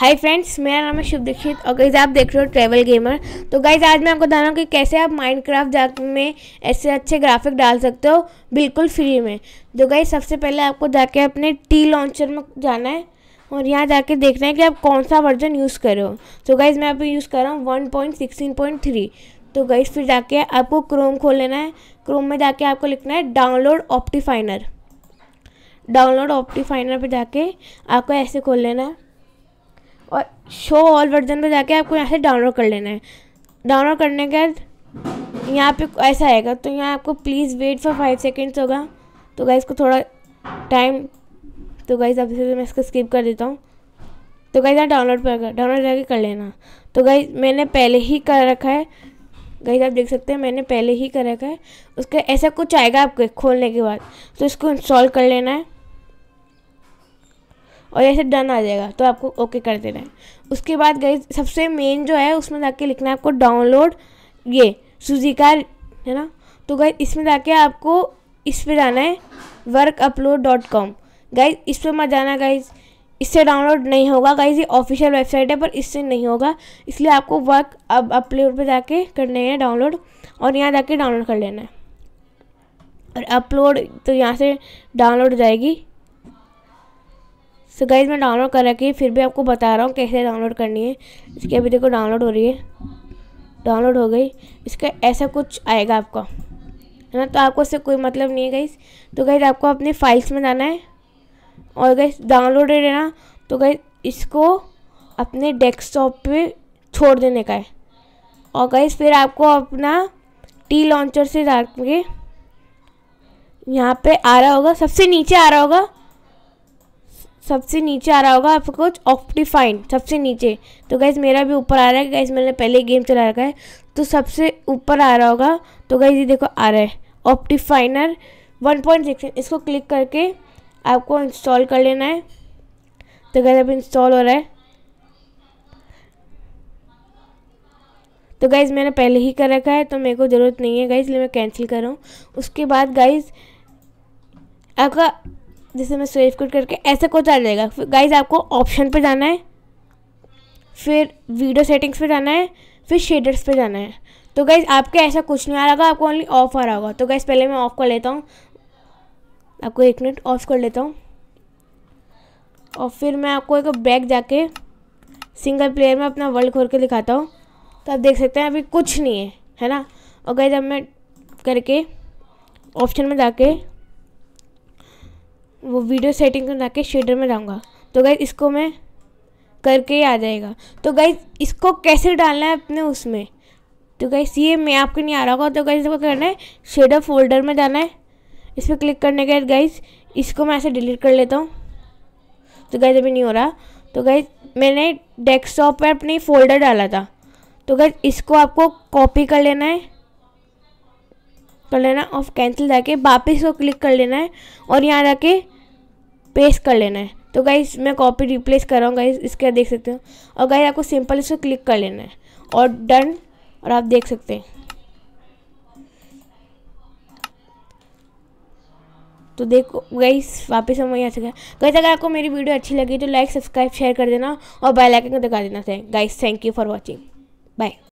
hi friends मेरा नाम है शिव दीक्षित और गाइज आप देख रहे हो ट्रेवल गेमर तो गाइज आज मैं आपको बता रहा हूँ कि कैसे आप माइनक्राफ्ट जाकर में ऐसे अच्छे ग्राफिक डाल सकते हो बिल्कुल फ्री में तो गाइज सबसे पहले आपको जाके अपने टी लॉन्चर में जाना है और यहाँ जाके देखना है कि आप कौन सा वर्जन यूज़ कर रहे हो तो गाइज़ मैं आप यूज़ कर रहा हूँ one point sixteen point three तो गाइज़ फिर जाके आपको क्रोम खोल लेना है क्रोम में जाके आपको लिखना है डाउनलोड ऑप्टीफाइनर डाउनलोड ऑप्टीफाइनर पर जाके आपको ऐसे खोल लेना है और शो ऑल वर्जन पर जाके आपको यहाँ से डाउनलोड कर लेना है डाउनलोड करने के बाद यहाँ पे ऐसा आएगा तो यहाँ आपको please wait for five seconds होगा तो गाइज़ को थोड़ा टाइम तो गाइज़ अब से मैं इसको स्किप कर देता हूँ तो गाइज़ यहाँ डाउनलोड पर डाउनलोड जाके कर लेना तो गाइज़ मैंने पहले ही कर रखा है गाइज आप देख सकते हैं मैंने पहले ही कर रखा है उसका ऐसा कुछ आएगा आपके खोलने के बाद तो इसको इंस्टॉल कर लेना है और ऐसे डन आ जाएगा तो आपको ओके कर देना है उसके बाद गई सबसे मेन जो है उसमें जाके लिखना है आपको डाउनलोड ये सूजी का है ना तो गई इसमें जाके आपको इस पर जाना है work upload dot com guys इस पर मत जाना गाइज इससे डाउनलोड नहीं होगा गाइज ये ऑफिशियल वेबसाइट है पर इससे नहीं होगा इसलिए आपको वर्क अब अपलोड पे जाके करने हैं डाउनलोड और यहाँ जाके डाउनलोड कर लेना है और अपलोड तो यहाँ से डाउनलोड जाएगी सो गाइज मैं डाउनलोड कर रखी है फिर भी आपको बता रहा हूँ कैसे डाउनलोड करनी है इसकी अभी देखो डाउनलोड हो रही है डाउनलोड हो गई इसका ऐसा कुछ आएगा आपका है ना तो आपको इससे कोई मतलब नहीं है गाइज तो गाइज आपको अपनी फाइल्स में जाना है और गाइज डाउनलोडेड है ना तो गाइज इसको अपने डेस्कटॉप पे छोड़ देने का है और गाइज फिर आपको अपना टी लॉन्चर से के यहाँ पे आ रहा होगा सबसे नीचे आ रहा होगा सबसे नीचे आ रहा होगा आपको कुछ ऑप्टिफाइन सबसे नीचे तो गैस मेरा भी ऊपर आ रहा है गैस मैंने पहले गेम चला रखा है तो सबसे ऊपर आ रहा होगा तो गैस ये देखो आ रहा है ऑप्टिफाइनर वन पॉइंट सिक्स इसको क्लिक करके आपको इंस्टॉल कर लेना है तो गैस अब इंस्टॉल हो रहा है तो गाइज़ मैंने पहले ही कर रखा है तो मेरे को ज़रूरत नहीं है गाइज़ इसलिए मैं कैंसिल कर रहा हूँ उसके बाद गाइज़ आपका जैसे मैं सेव कट करके ऐसे कुछ आ जाएगा फिर गाइज आपको ऑप्शन पे जाना है फिर वीडियो सेटिंग्स पे जाना है फिर शेडर्स पे जाना है तो गाइज आपके ऐसा कुछ नहीं आ रहा आपको ओनली ऑफ आ रहा होगा तो गाइज पहले मैं ऑफ कर लेता हूँ आपको एक मिनट ऑफ कर लेता हूँ और फिर मैं आपको एक बैग जाके सिंगल प्लेयर में अपना वर्ल्ड खोल के दिखाता हूँ तो आप देख सकते हैं अभी कुछ नहीं है है ना और गाइज अब मैं करके ऑप्शन में जाके वो वीडियो सेटिंग में जाके शेडर में जाऊँगा तो गाइज इसको मैं करके ही आ जाएगा तो गाइज इसको कैसे डालना है अपने उसमें तो गाइज ये मैं आपको नहीं आ रहा होगा तो गाइज इसको करना है शेडर फोल्डर में जाना है इस पर क्लिक करने के बाद गाइज इसको मैं ऐसे डिलीट कर लेता हूँ तो गाइज अभी नहीं हो रहा तो गाइज मैंने डेस्कटॉप पर अपनी फोल्डर डाला था तो गाइज इसको आपको कॉपी कर लेना है कर लेना ऑफ कैंसिल जाके वापस को क्लिक कर लेना है और यहाँ जाके पेस्ट कर लेना है तो गाइज मैं कॉपी रिप्लेस कर रहा हूँ गाइज इसके देख सकते हो और गाइज आपको सिंपल इसको क्लिक कर लेना है और डन और आप देख सकते हैं तो देखो गाइस वापस हम वहीं आ सकते गाइस अगर आपको मेरी वीडियो अच्छी लगी तो लाइक सब्सक्राइब शेयर कर देना और बेल आइकन को दिखा देना guys thank you for watching bye